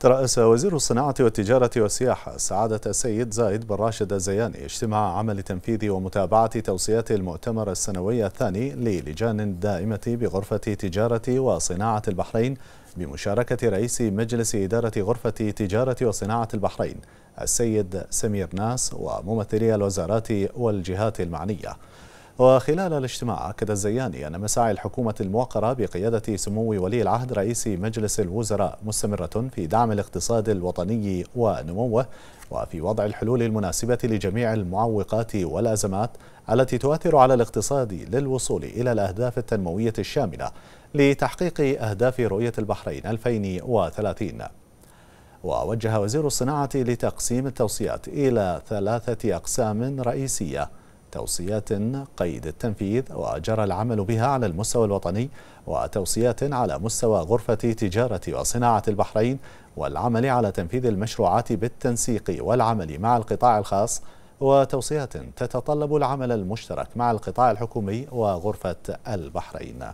ترأس وزير الصناعة والتجارة والسياحة سعادة السيد زايد بن راشد الزياني اجتماع عمل تنفيذ ومتابعة توصيات المؤتمر السنوي الثاني للجان الدائمة بغرفة تجارة وصناعة البحرين بمشاركة رئيس مجلس إدارة غرفة تجارة وصناعة البحرين السيد سمير ناس وممثلي الوزارات والجهات المعنية وخلال الاجتماع أكد الزياني أن مساعي الحكومة الموقرة بقيادة سمو ولي العهد رئيس مجلس الوزراء مستمرة في دعم الاقتصاد الوطني ونموه وفي وضع الحلول المناسبة لجميع المعوقات والأزمات التي تؤثر على الاقتصاد للوصول إلى الأهداف التنموية الشاملة لتحقيق أهداف رؤية البحرين 2030 ووجه وزير الصناعة لتقسيم التوصيات إلى ثلاثة أقسام رئيسية توصيات قيد التنفيذ وجرى العمل بها على المستوى الوطني وتوصيات على مستوى غرفة تجارة وصناعة البحرين والعمل على تنفيذ المشروعات بالتنسيق والعمل مع القطاع الخاص وتوصيات تتطلب العمل المشترك مع القطاع الحكومي وغرفة البحرين